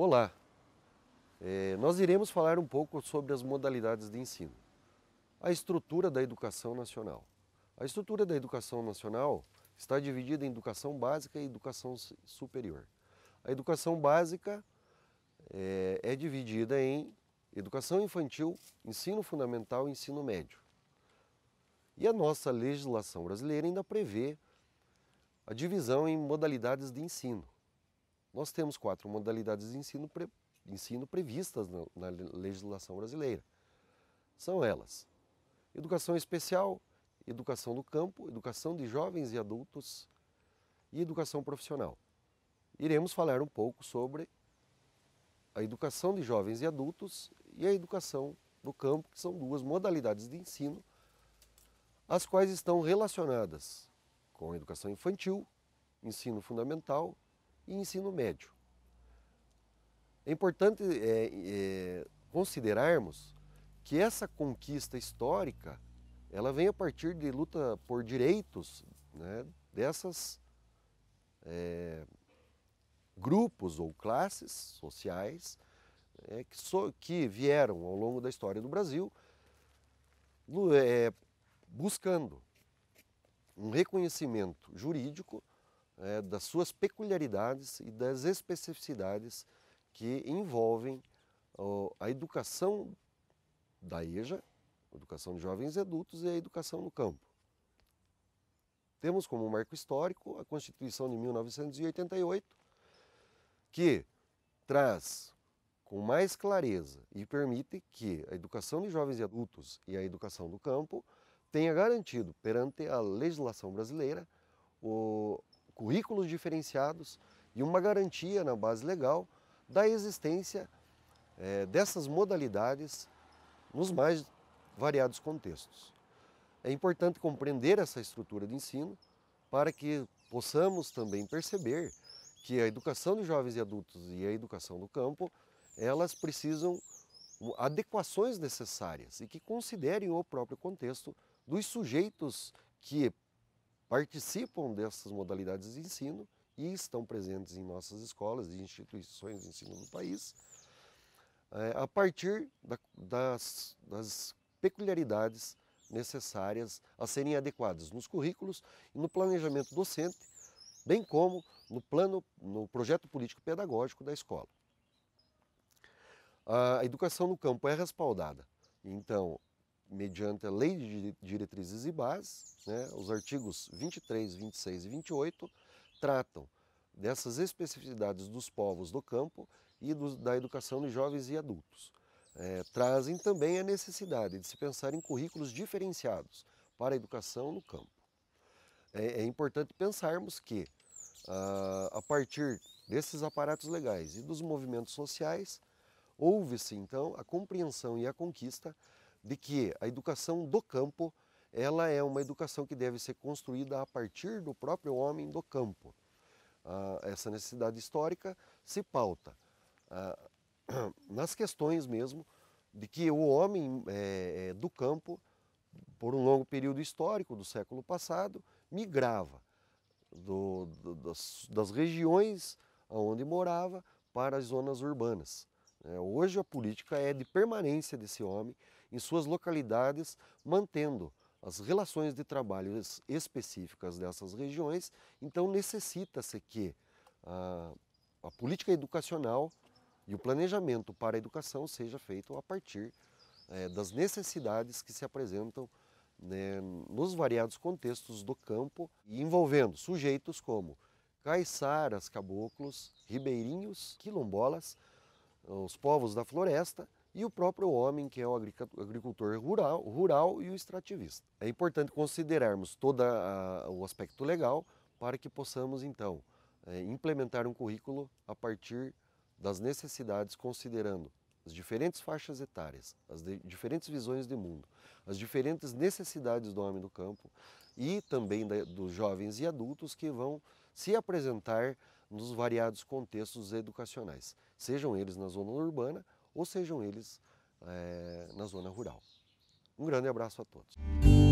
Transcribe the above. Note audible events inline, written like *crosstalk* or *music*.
Olá! É, nós iremos falar um pouco sobre as modalidades de ensino, a estrutura da educação nacional. A estrutura da educação nacional está dividida em educação básica e educação superior. A educação básica é, é dividida em educação infantil, ensino fundamental e ensino médio. E a nossa legislação brasileira ainda prevê a divisão em modalidades de ensino. Nós temos quatro modalidades de ensino, pre, ensino previstas na, na legislação brasileira. São elas: educação especial, educação do campo, educação de jovens e adultos e educação profissional. Iremos falar um pouco sobre a educação de jovens e adultos e a educação do campo, que são duas modalidades de ensino, as quais estão relacionadas com a educação infantil, ensino fundamental e ensino médio. É importante é, é, considerarmos que essa conquista histórica ela vem a partir de luta por direitos né, dessas é, grupos ou classes sociais é, que, so, que, vieram ao longo da história do Brasil é, buscando um reconhecimento jurídico é, das suas peculiaridades e das especificidades que envolvem ó, a educação da EJA, educação de jovens e adultos e a educação no campo. Temos como marco histórico a Constituição de 1988, que traz com mais clareza e permite que a educação de jovens e adultos e a educação do campo tenha garantido perante a legislação brasileira o, currículos diferenciados e uma garantia na né, base legal da existência é, dessas modalidades nos mais variados contextos. É importante compreender essa estrutura de ensino para que possamos também perceber que a educação de jovens e adultos e a educação do campo, elas precisam adequações necessárias e que considerem o próprio contexto dos sujeitos que participam dessas modalidades de ensino e estão presentes em nossas escolas e instituições de ensino do país, eh, a partir das, das peculiaridades necessárias a serem adequadas nos currículos e no planejamento docente, bem como no plano, no projeto político pedagógico da escola. A educação no campo é respaldada, então mediante a Lei de Diretrizes e Bases, né, os artigos 23, 26 e 28 tratam dessas especificidades dos povos do campo e do, da educação de jovens e adultos. É, trazem também a necessidade de se pensar em currículos diferenciados para a educação no campo. É, é importante pensarmos que, ah, a partir desses aparatos legais e dos movimentos sociais, houve-se então a compreensão e a conquista de que a educação do campo ela é uma educação que deve ser construída a partir do próprio homem do campo. Ah, essa necessidade histórica se pauta ah, *clears throat* nas questões mesmo de que o homem é, do campo, por um longo período histórico do século passado, migrava do, do, das, das regiões onde morava para as zonas urbanas. Né? Hoje a política é de permanência desse homem em suas localidades, mantendo as relações de trabalho específicas dessas regiões. Então necessita-se que a, ah, a, política educacional e o planejamento para a educação seja feito a partir é, das necessidades que se apresentam né, nos variados contextos do campo, envolvendo sujeitos como caiçaras, caboclos, ribeirinhos, quilombolas, os povos da floresta e o próprio homem, que é o agricultor rural, rural e o extrativista. É importante considerarmos todo o aspecto legal para que possamos, então, é, implementar um currículo a partir das necessidades, considerando as diferentes faixas etárias, as diferentes visões de mundo, as diferentes necessidades do homem do campo e também da, dos jovens e adultos que vão se apresentar nos variados contextos educacionais, sejam eles na zona urbana ou sejam eles é, na zona rural. Um grande abraço a todos.